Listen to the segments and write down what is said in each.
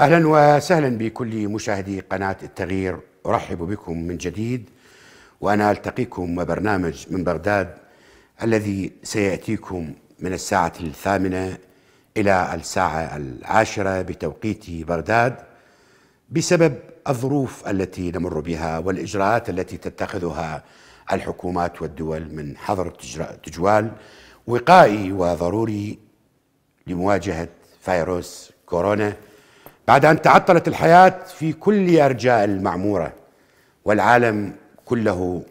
اهلا وسهلا بكل مشاهدي قناه التغيير ارحب بكم من جديد وانا التقيكم وبرنامج من بغداد الذي سياتيكم من الساعه الثامنه الى الساعه العاشره بتوقيت بغداد بسبب الظروف التي نمر بها والاجراءات التي تتخذها الحكومات والدول من حظر تجوال وقائي وضروري لمواجهه فيروس كورونا بعد أن تعطلت الحياة في كل أرجاء المعمورة والعالم كله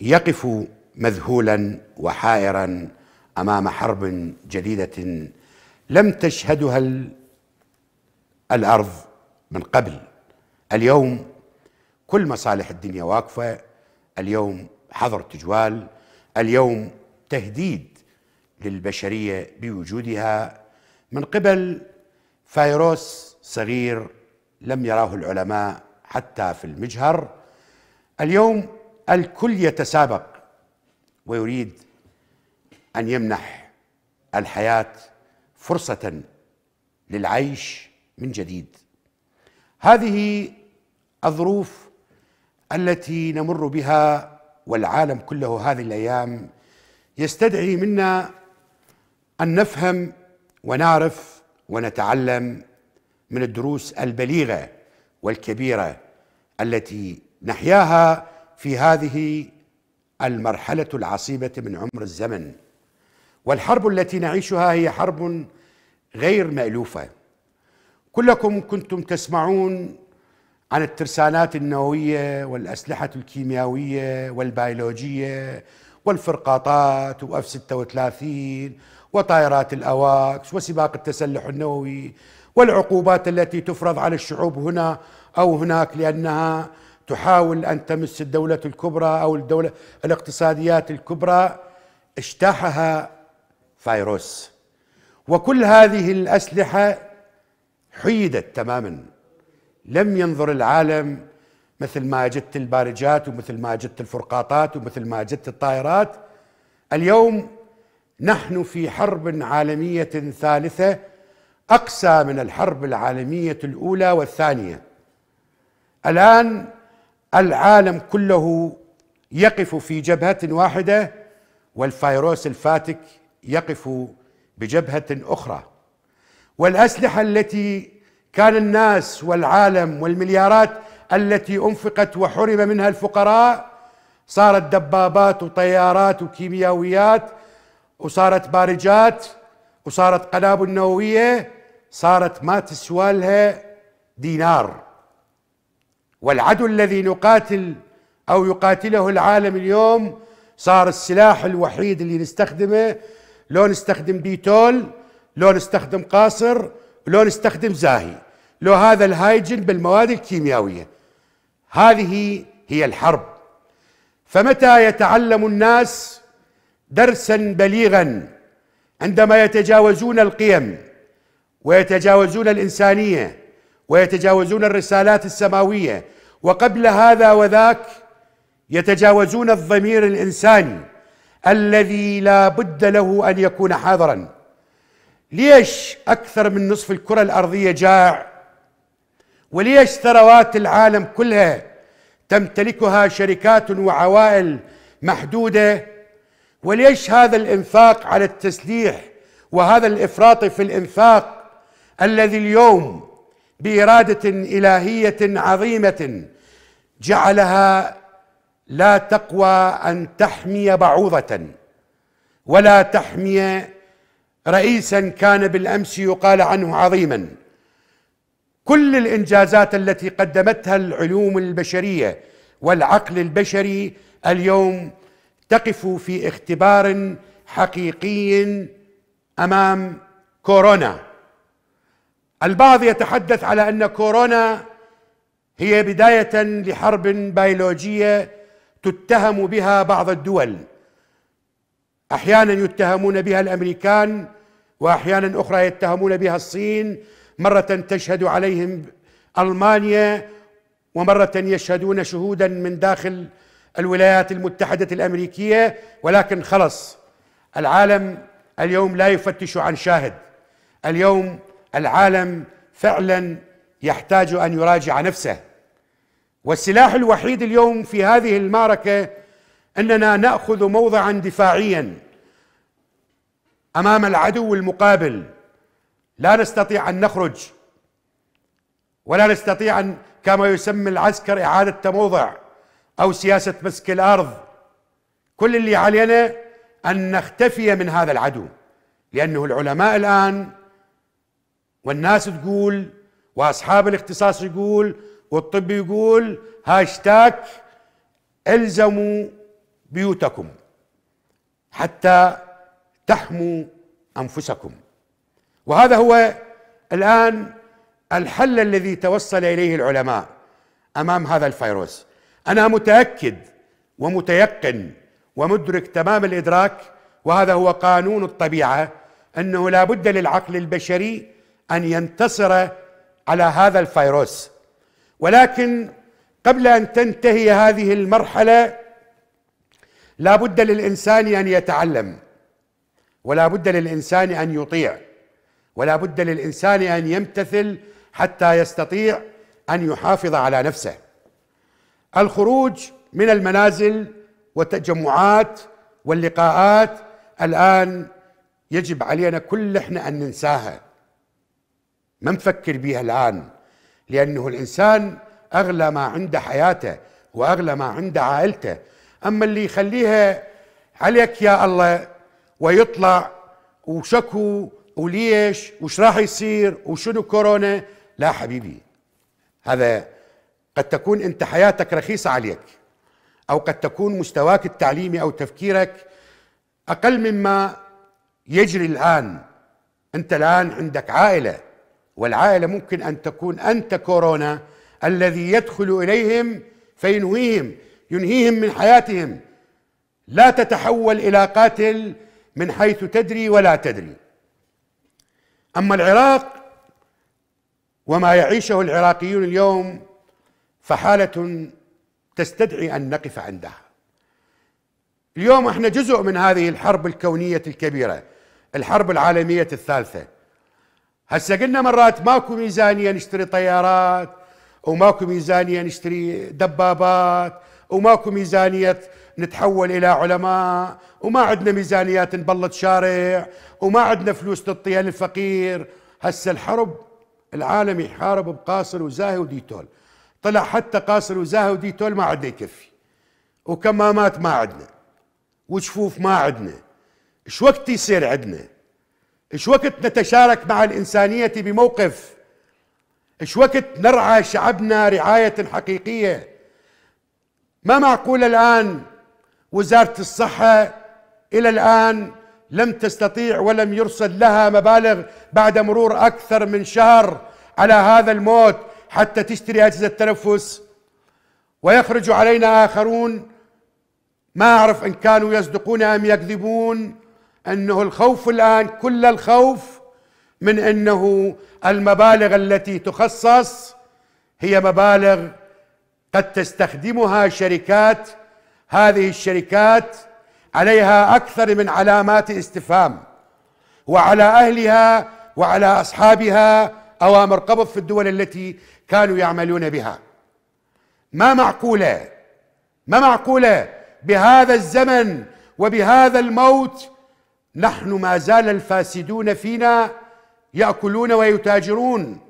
يقف مذهولا وحائرا أمام حرب جديدة لم تشهدها الأرض من قبل اليوم كل مصالح الدنيا واقفة اليوم حظر تجوال اليوم تهديد للبشرية بوجودها من قبل فيروس صغير لم يراه العلماء حتى في المجهر اليوم الكل يتسابق ويريد ان يمنح الحياه فرصه للعيش من جديد هذه الظروف التي نمر بها والعالم كله هذه الايام يستدعي منا ان نفهم ونعرف ونتعلم من الدروس البليغه والكبيره التي نحياها في هذه المرحله العصيبه من عمر الزمن والحرب التي نعيشها هي حرب غير مالوفه كلكم كنتم تسمعون عن الترسانات النوويه والاسلحه الكيميائيه والبيولوجيه والفرقاطات واف 36 وطائرات الأواكس وسباق التسلح النووي والعقوبات التي تفرض على الشعوب هنا أو هناك لأنها تحاول أن تمس الدولة الكبرى أو الدولة الاقتصاديات الكبرى اجتاحها فيروس وكل هذه الأسلحة حيدت تماما لم ينظر العالم مثل ما جت البارجات ومثل ما جت الفرقاطات ومثل ما جت الطائرات اليوم نحن في حرب عالميه ثالثه اقسى من الحرب العالميه الاولى والثانيه الان العالم كله يقف في جبهه واحده والفيروس الفاتك يقف بجبهه اخرى والاسلحه التي كان الناس والعالم والمليارات التي انفقت وحرم منها الفقراء صارت دبابات وطيارات وكيمياويات وصارت بارجات وصارت قنابل نووية صارت ما تسوى لها دينار والعدو الذي نقاتل أو يقاتله العالم اليوم صار السلاح الوحيد اللي نستخدمه لو نستخدم ديتول لو نستخدم قاصر لو نستخدم زاهي لو هذا الهايجن بالمواد الكيميائية هذه هي الحرب فمتى يتعلم الناس درسا بليغا عندما يتجاوزون القيم ويتجاوزون الانسانيه ويتجاوزون الرسالات السماويه وقبل هذا وذاك يتجاوزون الضمير الانساني الذي لا بد له ان يكون حاضرا ليش اكثر من نصف الكره الارضيه جاع وليش ثروات العالم كلها تمتلكها شركات وعوائل محدوده وليش هذا الإنفاق على التسليح وهذا الإفراط في الإنفاق الذي اليوم بإرادة إلهية عظيمة جعلها لا تقوى أن تحمي بعوضة ولا تحمي رئيسا كان بالأمس يقال عنه عظيما كل الإنجازات التي قدمتها العلوم البشرية والعقل البشري اليوم تقف في اختبار حقيقي امام كورونا البعض يتحدث على ان كورونا هي بدايه لحرب بيولوجيه تتهم بها بعض الدول احيانا يتهمون بها الامريكان واحيانا اخرى يتهمون بها الصين مره تشهد عليهم المانيا ومره يشهدون شهودا من داخل الولايات المتحدة الأمريكية ولكن خلص العالم اليوم لا يفتش عن شاهد اليوم العالم فعلا يحتاج أن يراجع نفسه والسلاح الوحيد اليوم في هذه المعركة أننا نأخذ موضعا دفاعيا أمام العدو المقابل لا نستطيع أن نخرج ولا نستطيع أن كما يسمي العسكر إعادة تموضع أو سياسة مسك الأرض كل اللي علينا أن نختفي من هذا العدو لأنه العلماء الآن والناس تقول وأصحاب الاختصاص يقول والطب يقول هاشتاك الزموا بيوتكم حتى تحموا انفسكم وهذا هو الان الحل الذي توصل اليه العلماء امام هذا الفيروس انا متاكد ومتيقن ومدرك تمام الادراك وهذا هو قانون الطبيعه انه لا بد للعقل البشري ان ينتصر على هذا الفيروس ولكن قبل ان تنتهي هذه المرحله لا بد للانسان ان يتعلم ولا بد للانسان ان يطيع ولا بد للانسان ان يمتثل حتى يستطيع ان يحافظ على نفسه الخروج من المنازل والتجمعات واللقاءات الان يجب علينا كل احنا ان ننساها ما نفكر بها الان لانه الانسان اغلى ما عنده حياته واغلى ما عنده عائلته اما اللي يخليها عليك يا الله ويطلع وشكو وليش وش راح يصير وشنو كورونا لا حبيبي هذا قد تكون انت حياتك رخيصه عليك او قد تكون مستواك التعليمي او تفكيرك اقل مما يجري الان انت الان عندك عائله والعائله ممكن ان تكون انت كورونا الذي يدخل اليهم فينهيهم ينهيهم من حياتهم لا تتحول الى قاتل من حيث تدري ولا تدري اما العراق وما يعيشه العراقيون اليوم فحالة تستدعي أن نقف عندها اليوم احنا جزء من هذه الحرب الكونية الكبيرة الحرب العالمية الثالثة هسه قلنا مرات ماكو ميزانية نشتري طيارات وماكو ميزانية نشتري دبابات وماكو ميزانية نتحول إلى علماء وما عندنا ميزانيات نبلط شارع وما عندنا فلوس للطيال الفقير هسه الحرب العالم يحارب بقاصر وزاهي وديتول طلع حتى قاصر وزاهي وديتول ما عندنا يكفي وكمامات ما عندنا وجفوف ما عندنا ايش وقت يصير عندنا ايش وقت نتشارك مع الانسانيه بموقف ايش وقت نرعى شعبنا رعايه حقيقيه ما معقول الان وزاره الصحه الى الان لم تستطيع ولم يرصد لها مبالغ بعد مرور اكثر من شهر على هذا الموت حتى تشتري أجهزة تنفس ويخرج علينا آخرون ما أعرف إن كانوا يصدقون أم يكذبون أنه الخوف الآن كل الخوف من أنه المبالغ التي تخصص هي مبالغ قد تستخدمها شركات هذه الشركات عليها اكثر من علامات استفهام وعلى اهلها وعلى اصحابها اوامر قبض في الدول التي كانوا يعملون بها ما معقوله ما معقوله بهذا الزمن وبهذا الموت نحن ما زال الفاسدون فينا ياكلون ويتاجرون